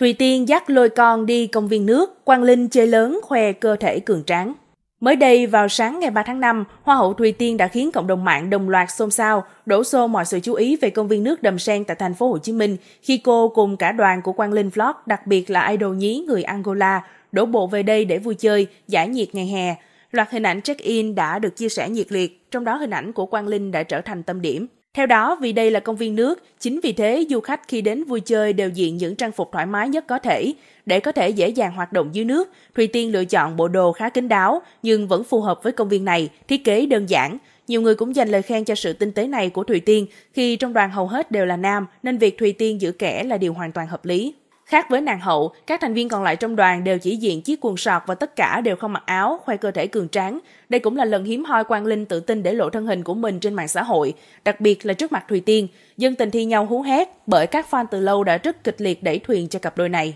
Thùy Tiên dắt lôi con đi công viên nước, Quang Linh chơi lớn khoe cơ thể cường tráng. Mới đây, vào sáng ngày 3 tháng 5, Hoa hậu Thùy Tiên đã khiến cộng đồng mạng đồng loạt xôn xao, đổ xô mọi sự chú ý về công viên nước Đầm Sen tại thành phố Hồ Chí Minh khi cô cùng cả đoàn của Quang Linh Vlog, đặc biệt là idol nhí người Angola, đổ bộ về đây để vui chơi, giải nhiệt ngày hè. Loạt hình ảnh check-in đã được chia sẻ nhiệt liệt, trong đó hình ảnh của Quang Linh đã trở thành tâm điểm. Theo đó, vì đây là công viên nước, chính vì thế du khách khi đến vui chơi đều diện những trang phục thoải mái nhất có thể. Để có thể dễ dàng hoạt động dưới nước, Thùy Tiên lựa chọn bộ đồ khá kín đáo nhưng vẫn phù hợp với công viên này, thiết kế đơn giản. Nhiều người cũng dành lời khen cho sự tinh tế này của Thùy Tiên khi trong đoàn hầu hết đều là nam nên việc Thùy Tiên giữ kẻ là điều hoàn toàn hợp lý. Khác với nàng hậu, các thành viên còn lại trong đoàn đều chỉ diện chiếc quần sọt và tất cả đều không mặc áo, khoe cơ thể cường tráng. Đây cũng là lần hiếm hoi Quang Linh tự tin để lộ thân hình của mình trên mạng xã hội, đặc biệt là trước mặt Thùy Tiên. Dân tình thi nhau hú hét bởi các fan từ lâu đã rất kịch liệt đẩy thuyền cho cặp đôi này.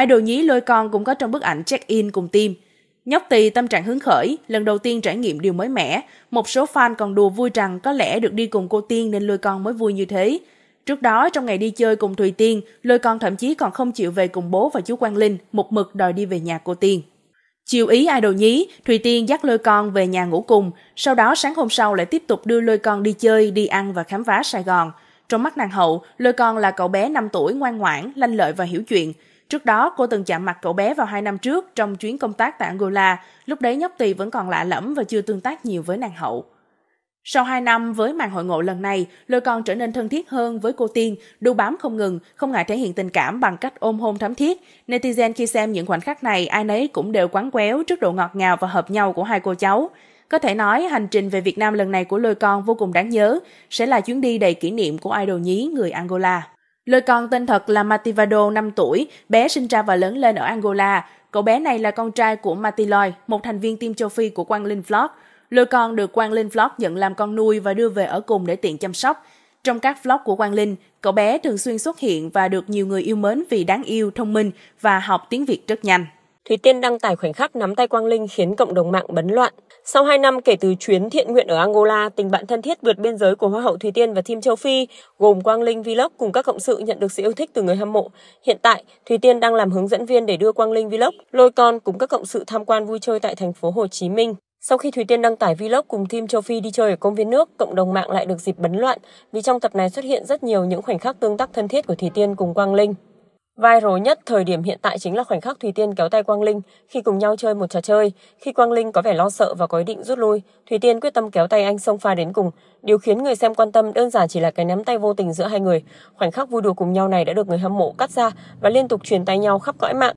Idol nhí lôi con cũng có trong bức ảnh check-in cùng team. Nhóc tỳ tâm trạng hứng khởi, lần đầu tiên trải nghiệm điều mới mẻ. Một số fan còn đùa vui rằng có lẽ được đi cùng cô Tiên nên lôi con mới vui như thế. Trước đó, trong ngày đi chơi cùng Thùy Tiên, Lôi Con thậm chí còn không chịu về cùng bố và chú Quang Linh, một mực đòi đi về nhà cô Tiên. Chiều ý ai đồ nhí, Thùy Tiên dắt Lôi Con về nhà ngủ cùng, sau đó sáng hôm sau lại tiếp tục đưa Lôi Con đi chơi, đi ăn và khám phá Sài Gòn. Trong mắt nàng hậu, Lôi Con là cậu bé 5 tuổi ngoan ngoãn, lanh lợi và hiểu chuyện. Trước đó, cô từng chạm mặt cậu bé vào 2 năm trước trong chuyến công tác tại Angola, lúc đấy nhóc tỳ vẫn còn lạ lẫm và chưa tương tác nhiều với nàng hậu. Sau 2 năm với màn hội ngộ lần này, Lôi còn trở nên thân thiết hơn với cô Tiên, đu bám không ngừng, không ngại thể hiện tình cảm bằng cách ôm hôn thắm thiết. Netizen khi xem những khoảnh khắc này, ai nấy cũng đều quán quéo trước độ ngọt ngào và hợp nhau của hai cô cháu. Có thể nói, hành trình về Việt Nam lần này của Lôi Con vô cùng đáng nhớ, sẽ là chuyến đi đầy kỷ niệm của idol nhí người Angola. Lôi Con tên thật là Mativado 5 tuổi, bé sinh ra và lớn lên ở Angola. Cậu bé này là con trai của Matiloy, một thành viên team châu Phi của Quang Linh Vlog. Lôi con được Quang Linh vlog nhận làm con nuôi và đưa về ở cùng để tiện chăm sóc. Trong các vlog của Quang Linh, cậu bé thường xuyên xuất hiện và được nhiều người yêu mến vì đáng yêu, thông minh và học tiếng Việt rất nhanh. Thủy Tiên đăng tải khoảnh khắc nắm tay Quang Linh khiến cộng đồng mạng bấn loạn. Sau 2 năm kể từ chuyến thiện nguyện ở Angola, tình bạn thân thiết vượt biên giới của Hoa hậu Thủy Tiên và team châu Phi, gồm Quang Linh Vlog cùng các cộng sự nhận được sự yêu thích từ người hâm mộ. Hiện tại, Thủy Tiên đang làm hướng dẫn viên để đưa Quang Linh Vlog, lôi con cùng các cộng sự tham quan vui chơi tại thành phố Hồ Chí Minh. Sau khi Thủy Tiên đăng tải vlog cùng team châu Phi đi chơi ở công viên nước, cộng đồng mạng lại được dịp bấn loạn vì trong tập này xuất hiện rất nhiều những khoảnh khắc tương tác thân thiết của Thủy Tiên cùng Quang Linh. Viral nhất thời điểm hiện tại chính là khoảnh khắc Thùy Tiên kéo tay Quang Linh khi cùng nhau chơi một trò chơi. Khi Quang Linh có vẻ lo sợ và có ý định rút lui, Thùy Tiên quyết tâm kéo tay anh xông pha đến cùng. Điều khiến người xem quan tâm đơn giản chỉ là cái nắm tay vô tình giữa hai người. Khoảnh khắc vui đùa cùng nhau này đã được người hâm mộ cắt ra và liên tục truyền tay nhau khắp cõi mạng.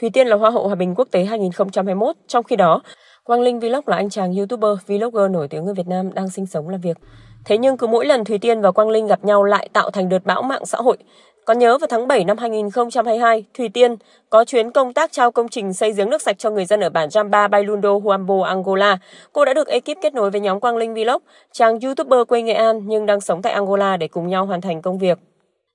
Thùy Tiên là Hoa hậu Hòa bình quốc tế 2021. Trong khi đó, Quang Linh Vlog là anh chàng YouTuber, vlogger nổi tiếng ở Việt Nam đang sinh sống làm việc. Thế nhưng cứ mỗi lần Thùy Tiên và Quang Linh gặp nhau lại tạo thành đợt bão mạng xã hội. Còn nhớ vào tháng 7 năm 2022, Thùy Tiên có chuyến công tác trao công trình xây giếng nước sạch cho người dân ở bản Jamba Bailundo, Huambo, Angola. Cô đã được ekip kết nối với nhóm Quang Linh Vlog, chàng YouTuber quê Nghệ An nhưng đang sống tại Angola để cùng nhau hoàn thành công việc.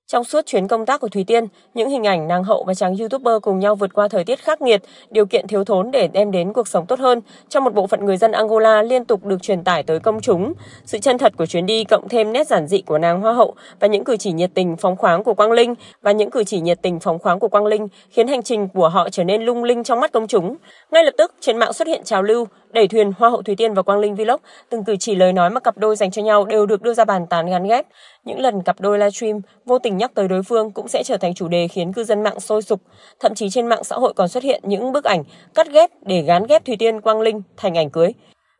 Trong suốt chuyến công tác của Thùy Tiên, những hình ảnh nàng hậu và chàng YouTuber cùng nhau vượt qua thời tiết khắc nghiệt, điều kiện thiếu thốn để đem đến cuộc sống tốt hơn trong một bộ phận người dân Angola liên tục được truyền tải tới công chúng. Sự chân thật của chuyến đi cộng thêm nét giản dị của nàng hoa hậu và những cử chỉ nhiệt tình phóng khoáng của Quang Linh và những cử chỉ nhiệt tình phóng khoáng của Quang Linh khiến hành trình của họ trở nên lung linh trong mắt công chúng. Ngay lập tức, trên mạng xuất hiện trào lưu Đẩy thuyền Hoa hậu thủy Tiên và Quang Linh Vlog, từng cử chỉ lời nói mà cặp đôi dành cho nhau đều được đưa ra bàn tán gắn ghép. Những lần cặp đôi livestream vô tình nhắc tới đối phương cũng sẽ trở thành chủ đề khiến cư dân mạng sôi sục. Thậm chí trên mạng xã hội còn xuất hiện những bức ảnh cắt ghép để gán ghép thủy Tiên Quang Linh thành ảnh cưới.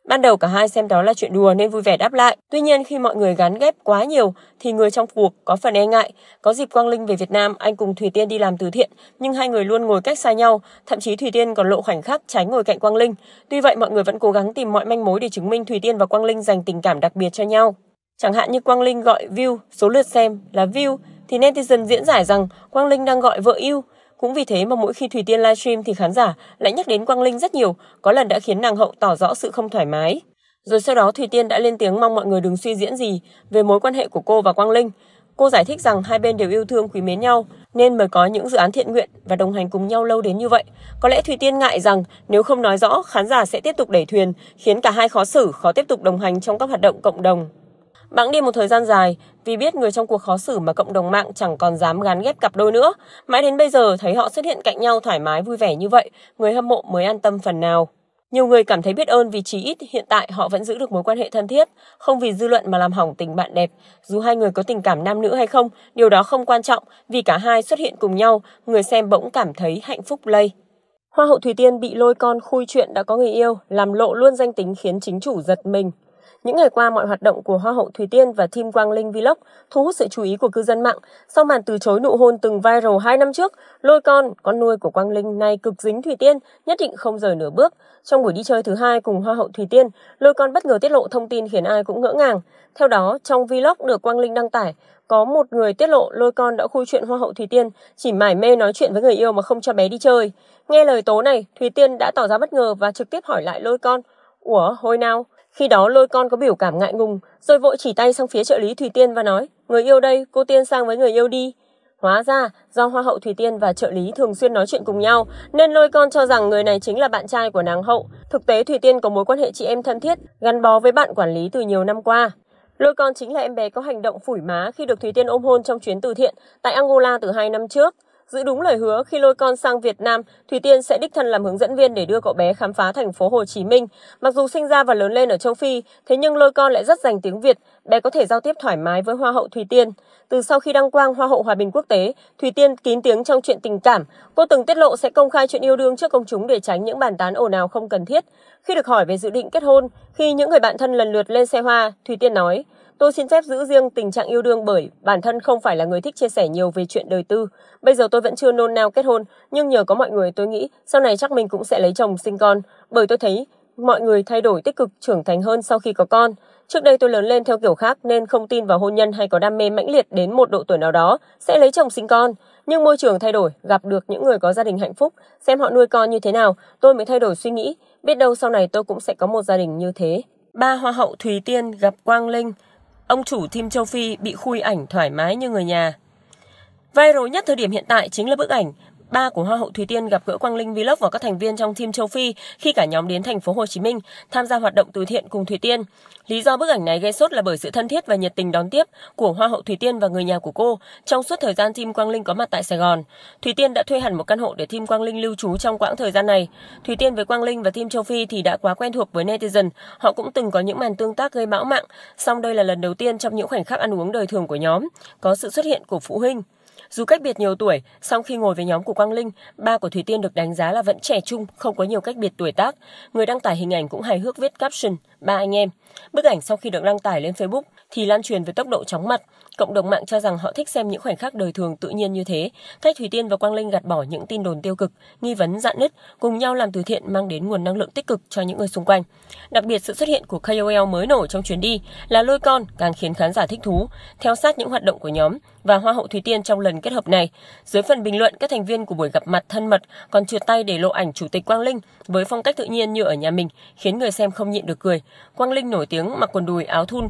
Ban đầu cả hai xem đó là chuyện đùa nên vui vẻ đáp lại. Tuy nhiên khi mọi người gắn ghép quá nhiều thì người trong cuộc có phần e ngại. Có dịp Quang Linh về Việt Nam, anh cùng Thủy Tiên đi làm từ thiện, nhưng hai người luôn ngồi cách xa nhau, thậm chí Thủy Tiên còn lộ khoảnh khắc tránh ngồi cạnh Quang Linh. Tuy vậy mọi người vẫn cố gắng tìm mọi manh mối để chứng minh Thủy Tiên và Quang Linh dành tình cảm đặc biệt cho nhau. Chẳng hạn như Quang Linh gọi view số lượt xem là view thì netizen diễn giải rằng Quang Linh đang gọi vợ yêu cũng vì thế mà mỗi khi Thủy Tiên livestream thì khán giả lại nhắc đến Quang Linh rất nhiều, có lần đã khiến nàng hậu tỏ rõ sự không thoải mái. Rồi sau đó Thủy Tiên đã lên tiếng mong mọi người đừng suy diễn gì về mối quan hệ của cô và Quang Linh. Cô giải thích rằng hai bên đều yêu thương quý mến nhau nên mới có những dự án thiện nguyện và đồng hành cùng nhau lâu đến như vậy. Có lẽ Thủy Tiên ngại rằng nếu không nói rõ, khán giả sẽ tiếp tục đẩy thuyền, khiến cả hai khó xử, khó tiếp tục đồng hành trong các hoạt động cộng đồng. Bẵng đi một thời gian dài vì biết người trong cuộc khó xử mà cộng đồng mạng chẳng còn dám gán ghép cặp đôi nữa. Mãi đến bây giờ thấy họ xuất hiện cạnh nhau thoải mái vui vẻ như vậy, người hâm mộ mới an tâm phần nào. Nhiều người cảm thấy biết ơn vì chỉ ít hiện tại họ vẫn giữ được mối quan hệ thân thiết, không vì dư luận mà làm hỏng tình bạn đẹp. Dù hai người có tình cảm nam nữ hay không, điều đó không quan trọng vì cả hai xuất hiện cùng nhau, người xem bỗng cảm thấy hạnh phúc lây. Hoa hậu Thủy Tiên bị lôi con khui chuyện đã có người yêu, làm lộ luôn danh tính khiến chính chủ giật mình. Những ngày qua, mọi hoạt động của Hoa hậu Thủy Tiên và Team Quang Linh Vlog thu hút sự chú ý của cư dân mạng. Sau màn từ chối nụ hôn từng viral 2 năm trước, lôi con, con nuôi của Quang Linh nay cực dính Thủy Tiên, nhất định không rời nửa bước. Trong buổi đi chơi thứ hai cùng Hoa hậu Thủy Tiên, lôi con bất ngờ tiết lộ thông tin khiến ai cũng ngỡ ngàng. Theo đó, trong vlog được Quang Linh đăng tải, có một người tiết lộ lôi con đã khui chuyện Hoa hậu Thủy Tiên, chỉ mải mê nói chuyện với người yêu mà không cho bé đi chơi. Nghe lời tố này, Thủy Tiên đã tỏ ra bất ngờ và trực tiếp hỏi lại lôi con, Ủa, hồi nào? Khi đó lôi con có biểu cảm ngại ngùng, rồi vội chỉ tay sang phía trợ lý Thủy Tiên và nói, người yêu đây, cô Tiên sang với người yêu đi. Hóa ra, do Hoa hậu Thủy Tiên và trợ lý thường xuyên nói chuyện cùng nhau, nên lôi con cho rằng người này chính là bạn trai của nàng hậu. Thực tế Thủy Tiên có mối quan hệ chị em thân thiết, gắn bó với bạn quản lý từ nhiều năm qua. Lôi con chính là em bé có hành động phủi má khi được Thủy Tiên ôm hôn trong chuyến từ thiện tại Angola từ 2 năm trước. Giữ đúng lời hứa khi lôi con sang Việt Nam, Thủy Tiên sẽ đích thân làm hướng dẫn viên để đưa cậu bé khám phá thành phố Hồ Chí Minh. Mặc dù sinh ra và lớn lên ở châu Phi, thế nhưng lôi con lại rất dành tiếng Việt, bé có thể giao tiếp thoải mái với Hoa hậu Thủy Tiên. Từ sau khi đăng quang Hoa hậu Hòa bình quốc tế, Thủy Tiên kín tiếng trong chuyện tình cảm. Cô từng tiết lộ sẽ công khai chuyện yêu đương trước công chúng để tránh những bàn tán ồn ào không cần thiết. Khi được hỏi về dự định kết hôn, khi những người bạn thân lần lượt lên xe hoa, Thủy Tiên nói, Tôi xin phép giữ riêng tình trạng yêu đương bởi bản thân không phải là người thích chia sẻ nhiều về chuyện đời tư. Bây giờ tôi vẫn chưa nôn nao kết hôn, nhưng nhờ có mọi người tôi nghĩ sau này chắc mình cũng sẽ lấy chồng sinh con, bởi tôi thấy mọi người thay đổi tích cực trưởng thành hơn sau khi có con. Trước đây tôi lớn lên theo kiểu khác nên không tin vào hôn nhân hay có đam mê mãnh liệt đến một độ tuổi nào đó sẽ lấy chồng sinh con. Nhưng môi trường thay đổi, gặp được những người có gia đình hạnh phúc, xem họ nuôi con như thế nào, tôi mới thay đổi suy nghĩ. Biết đâu sau này tôi cũng sẽ có một gia đình như thế. Ba Hoa hậu Thúy Tiên gặp Quang Linh ông chủ team châu Phi bị khui ảnh thoải mái như người nhà. Viral nhất thời điểm hiện tại chính là bức ảnh ba của Hoa hậu Thùy Tiên gặp gỡ Quang Linh Vlog và các thành viên trong team châu Phi khi cả nhóm đến thành phố Hồ Chí Minh tham gia hoạt động từ thiện cùng Thùy Tiên. Lý do bức ảnh này gây sốt là bởi sự thân thiết và nhiệt tình đón tiếp của Hoa hậu Thùy Tiên và người nhà của cô trong suốt thời gian team Quang Linh có mặt tại Sài Gòn. Thùy Tiên đã thuê hẳn một căn hộ để team Quang Linh lưu trú trong quãng thời gian này. Thùy Tiên với Quang Linh và team châu Phi thì đã quá quen thuộc với netizen, họ cũng từng có những màn tương tác gây bão mạng, song đây là lần đầu tiên trong những khoảnh khắc ăn uống đời thường của nhóm có sự xuất hiện của phụ huynh. Dù cách biệt nhiều tuổi, song khi ngồi với nhóm của Quang Linh, ba của Thủy Tiên được đánh giá là vẫn trẻ trung, không có nhiều cách biệt tuổi tác. Người đăng tải hình ảnh cũng hài hước viết caption – ba anh em. Bức ảnh sau khi được đăng tải lên Facebook thì lan truyền với tốc độ chóng mặt. Cộng đồng mạng cho rằng họ thích xem những khoảnh khắc đời thường tự nhiên như thế. Cách Thủy Tiên và Quang Linh gạt bỏ những tin đồn tiêu cực, nghi vấn dạn nứt, cùng nhau làm từ thiện mang đến nguồn năng lượng tích cực cho những người xung quanh. Đặc biệt sự xuất hiện của KOL mới nổi trong chuyến đi là lôi con càng khiến khán giả thích thú, theo sát những hoạt động của nhóm và Hoa hậu Thủy Tiên trong lần kết hợp này. Dưới phần bình luận, các thành viên của buổi gặp mặt thân mật còn trượt tay để lộ ảnh Chủ tịch Quang Linh với phong cách tự nhiên như ở nhà mình, khiến người xem không nhịn được cười. Quang Linh nổi tiếng mặc quần đùi áo thun,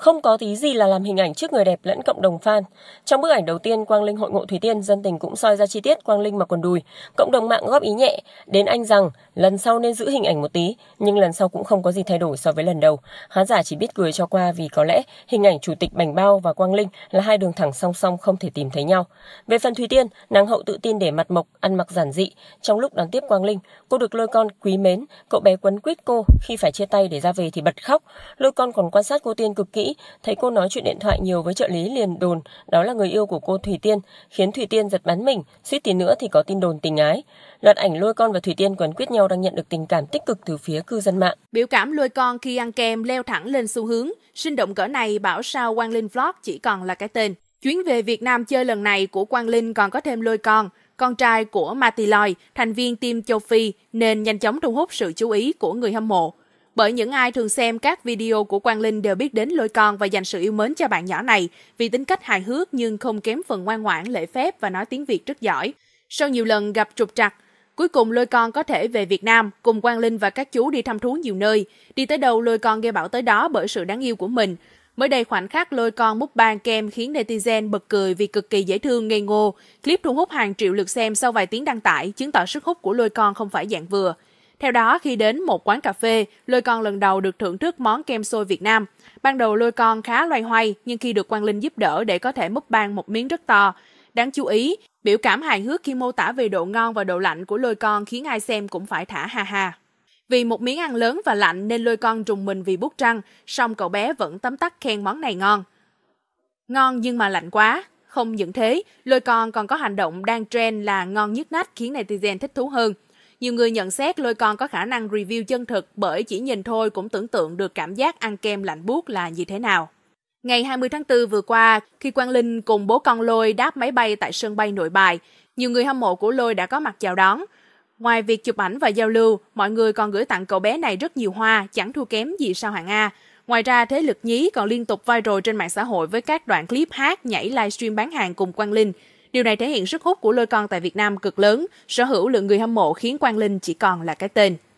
không có tí gì là làm hình ảnh trước người đẹp lẫn cộng đồng fan. Trong bức ảnh đầu tiên Quang Linh hội ngộ Thủy Tiên, dân tình cũng soi ra chi tiết Quang Linh mặc quần đùi. Cộng đồng mạng góp ý nhẹ đến anh rằng lần sau nên giữ hình ảnh một tí, nhưng lần sau cũng không có gì thay đổi so với lần đầu. Khán giả chỉ biết cười cho qua vì có lẽ hình ảnh chủ tịch Bành Bao và Quang Linh là hai đường thẳng song song không thể tìm thấy nhau. Về phần Thủy Tiên, nàng hậu tự tin để mặt mộc, ăn mặc giản dị. Trong lúc đón tiếp Quang Linh, cô được lôi con quý mến, cậu bé quấn quýt cô khi phải chia tay để ra về thì bật khóc. Lôi con còn quan sát cô Tiên cực kỹ thấy cô nói chuyện điện thoại nhiều với trợ lý liền đồn đó là người yêu của cô Thủy Tiên, khiến Thủy Tiên giật bắn mình, suýt tí nữa thì có tin đồn tình ái. Loạt ảnh lôi con và Thủy Tiên quấn quýt nhau đang nhận được tình cảm tích cực từ phía cư dân mạng. Biểu cảm lôi con khi ăn kem leo thẳng lên xu hướng, sinh động cỡ này bảo sao Quang Linh Vlog chỉ còn là cái tên. Chuyến về Việt Nam chơi lần này của Quang Linh còn có thêm lôi con, con trai của Marty Lloyd, thành viên team châu Phi, nên nhanh chóng thu hút sự chú ý của người hâm mộ bởi những ai thường xem các video của Quang Linh đều biết đến lôi con và dành sự yêu mến cho bạn nhỏ này vì tính cách hài hước nhưng không kém phần ngoan ngoãn, lễ phép và nói tiếng Việt rất giỏi. Sau nhiều lần gặp trục trặc, cuối cùng lôi con có thể về Việt Nam cùng Quang Linh và các chú đi thăm thú nhiều nơi. Đi tới đâu lôi con gây bảo tới đó bởi sự đáng yêu của mình. Mới đây khoảnh khắc lôi con múc ban kem khiến netizen bật cười vì cực kỳ dễ thương ngây ngô. Clip thu hút hàng triệu lượt xem sau vài tiếng đăng tải, chứng tỏ sức hút của lôi con không phải dạng vừa. Theo đó, khi đến một quán cà phê, Lôi Con lần đầu được thưởng thức món kem xôi Việt Nam. Ban đầu Lôi Con khá loay hoay, nhưng khi được Quang Linh giúp đỡ để có thể múc ban một miếng rất to. Đáng chú ý, biểu cảm hài hước khi mô tả về độ ngon và độ lạnh của Lôi Con khiến ai xem cũng phải thả ha ha. Vì một miếng ăn lớn và lạnh nên Lôi Con trùng mình vì bút trăng, song cậu bé vẫn tấm tắc khen món này ngon. Ngon nhưng mà lạnh quá, không những thế, lôi con còn có hành động đang trend là ngon nhất nách khiến netizen thích thú hơn. Nhiều người nhận xét lôi con có khả năng review chân thực bởi chỉ nhìn thôi cũng tưởng tượng được cảm giác ăn kem lạnh buốt là như thế nào. Ngày 20 tháng 4 vừa qua, khi Quang Linh cùng bố con Lôi đáp máy bay tại sân bay nội bài, nhiều người hâm mộ của Lôi đã có mặt chào đón. Ngoài việc chụp ảnh và giao lưu, mọi người còn gửi tặng cậu bé này rất nhiều hoa, chẳng thua kém gì sao hạng A. Ngoài ra, Thế Lực Nhí còn liên tục viral trên mạng xã hội với các đoạn clip hát, nhảy livestream bán hàng cùng Quang Linh. Điều này thể hiện sức hút của lôi con tại Việt Nam cực lớn, sở hữu lượng người hâm mộ khiến Quang Linh chỉ còn là cái tên.